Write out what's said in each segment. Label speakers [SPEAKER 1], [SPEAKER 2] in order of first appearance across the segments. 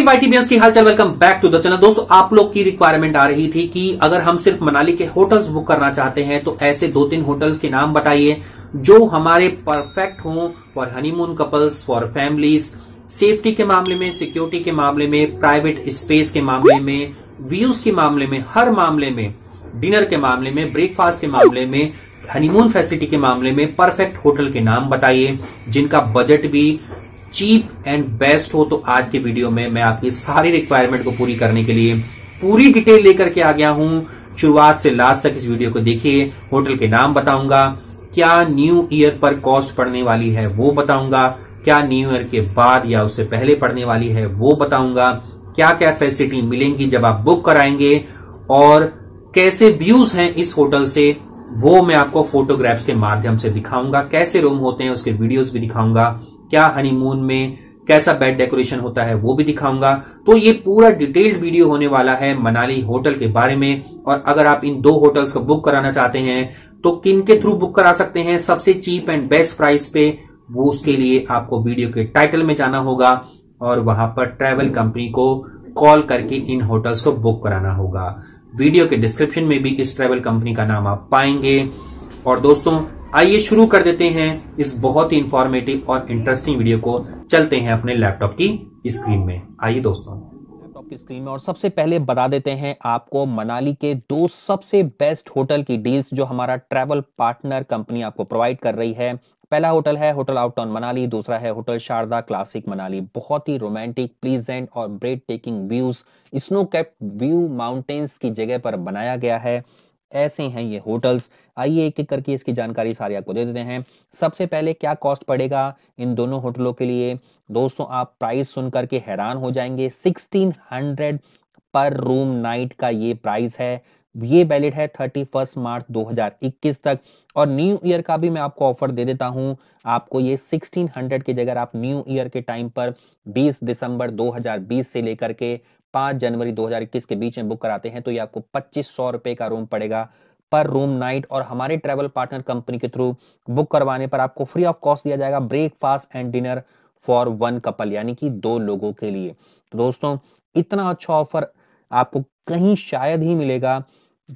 [SPEAKER 1] वाईटीबीएस की welcome back to the channel दोस्तों आप लोग की रिक्वायरमेंट आ रही थी कि अगर हम सिर्फ मनाली के होटल्स बुक करना चाहते हैं तो ऐसे दो तीन होटल्स के नाम बताइए जो हमारे परफेक्ट हों for honeymoon couples for families safety के मामले में सिक्योरिटी के मामले में प्राइवेट स्पेस के मामले में व्यूज के मामले में हर मामले में डिनर के मामले में ब्रेकफास्ट के मामले में हनीमून फैसिलिटी के मामले में परफेक्ट होटल के नाम बताइए जिनका बजट भी चीप एंड बेस्ट हो तो आज के वीडियो में मैं आपकी सारी रिक्वायरमेंट को पूरी करने के लिए पूरी डिटेल लेकर के आ गया हूं शुरुआत से लास्ट तक इस वीडियो को देखिए होटल के नाम बताऊंगा क्या न्यू ईयर पर कॉस्ट पड़ने वाली है वो बताऊंगा क्या न्यू ईयर के बाद या उससे पहले पड़ने वाली है वो बताऊंगा क्या क्या फैसिलिटी मिलेंगी जब आप बुक कराएंगे और कैसे व्यूज हैं इस होटल से वो मैं आपको फोटोग्राफ्स के माध्यम से दिखाऊंगा कैसे रूम होते हैं उसके वीडियोस भी दिखाऊंगा क्या हनीमून में कैसा बेड डेकोरेशन होता है वो भी दिखाऊंगा तो ये पूरा डिटेल्ड वीडियो होने वाला है मनाली होटल के बारे में और अगर आप इन दो होटल्स को बुक कराना चाहते हैं तो किन के थ्रू बुक करा सकते हैं सबसे चीप एंड बेस्ट प्राइस पे वो उसके लिए आपको वीडियो के टाइटल में जाना होगा और वहां पर ट्रेवल कंपनी को कॉल करके इन होटल्स को बुक कराना होगा वीडियो के डिस्क्रिप्शन में भी इस ट्रेवल कंपनी का नाम आप पाएंगे और दोस्तों आइए शुरू कर देते हैं इस बहुत ही इंफॉर्मेटिव और इंटरेस्टिंग वीडियो को चलते हैं अपने लैपटॉप की स्क्रीन में आइए दोस्तों स्क्रीन में और सबसे पहले बता देते हैं आपको मनाली के दो सबसे बेस्ट होटल की डील्स जो हमारा ट्रैवल पार्टनर कंपनी आपको प्रोवाइड कर रही है पहला होटल है होटल आउट ऑन मनाली दूसरा है होटल शारदा क्लासिक मनाली बहुत ही रोमांटिक प्लीजेंट और breathtaking views snow cap view mountains की जगह पर बनाया गया है ऐसे हैं ये होटल्स आइए एक एक करके इसकी जानकारी सारी आपको दे देते हैं सबसे पहले क्या कॉस्ट पड़ेगा इन दोनों होटलों के लिए दोस्तों आप प्राइस सुन करके हैरान हो जाएंगे sixteen hundred per room night का ये प्राइस है ये वैलिड है थर्टी फर्स्ट मार्च 2021 तक और न्यू ईयर का भी मैं आपको ऑफर दे देता हूं आपको ये 1600 की जगह आप न्यू ईयर के टाइम पर 20 दिसंबर 2020 से लेकर के पांच जनवरी 2021 के बीच में बुक कराते हैं तो ये आपको पच्चीस सौ रुपए का रूम पड़ेगा पर रूम नाइट और हमारे ट्रेवल पार्टनर कंपनी के थ्रू बुक करवाने पर आपको फ्री ऑफ कॉस्ट दिया जाएगा breakfast and dinner for one couple यानी कि दो लोगों के लिए तो दोस्तों इतना अच्छा ऑफर आपको कहीं शायद ही मिलेगा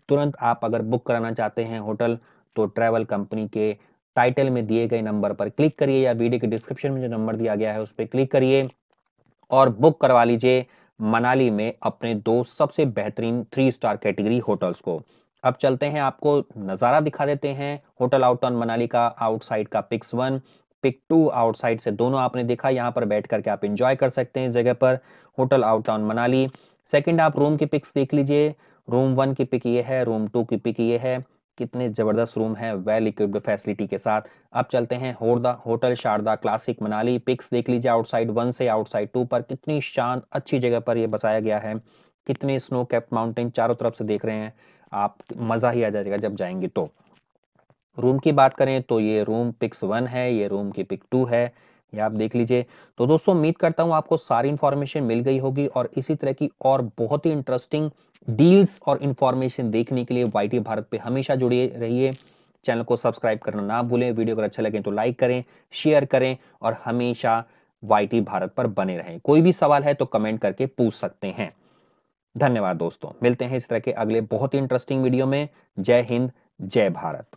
[SPEAKER 1] तुरंत आप अगर बुक कराना चाहते हैं होटल तो ट्रैवल कंपनी के टाइटल में दिए गए नंबर पर क्लिक करिए या वीडियो के डिस्क्रिप्शन में जो नंबर दिया गया है उस पर क्लिक करिए और बुक करवा लीजिए मनाली में अपने दो सबसे बेहतरीन थ्री स्टार कैटेगरी होटल्स को अब चलते हैं आपको नज़ारा दिखा देते हैं होटल आउट ऑन मनाली का आउटसाइड का pics one pic two outside से दोनों आपने देखा यहाँ पर बैठ करके आप इंजॉय कर सकते हैं जगह पर hotel out on Manali second आप रूम की पिक्स देख लीजिए रूम वन की पिक ये है रूम टू की पिक ये है कितने जबरदस्त रूम है वेल इक्विप्ड फैसिलिटी के साथ अब चलते हैं होरदा hotel Sharda classic Manali pics देख लीजिए आउटसाइड वन से आउटसाइड टू पर कितनी शांत अच्छी जगह पर यह बसाया गया है कितने स्नो कैप्ट माउंटेन चारों तरफ से देख रहे हैं आप मजा ही आ जाएगा जब जाएंगे तो रूम की बात करें तो ये रूम पिक्स वन है ये रूम की पिक टू है ये आप देख लीजिए तो दोस्तों उम्मीद करता हूँ आपको सारी इन्फॉर्मेशन मिल गई होगी और इसी तरह की और बहुत ही इंटरेस्टिंग डील्स और इन्फॉर्मेशन देखने के लिए वाई भारत पे हमेशा जुड़े रहिए चैनल को सब्सक्राइब करना ना भूलें वीडियो अगर अच्छा लगे तो लाइक करें शेयर करें और हमेशा वाई भारत पर बने रहें कोई भी सवाल है तो कमेंट करके पूछ सकते हैं धन्यवाद दोस्तों मिलते हैं इस तरह के अगले बहुत ही इंटरेस्टिंग वीडियो में जय हिंद जय भारत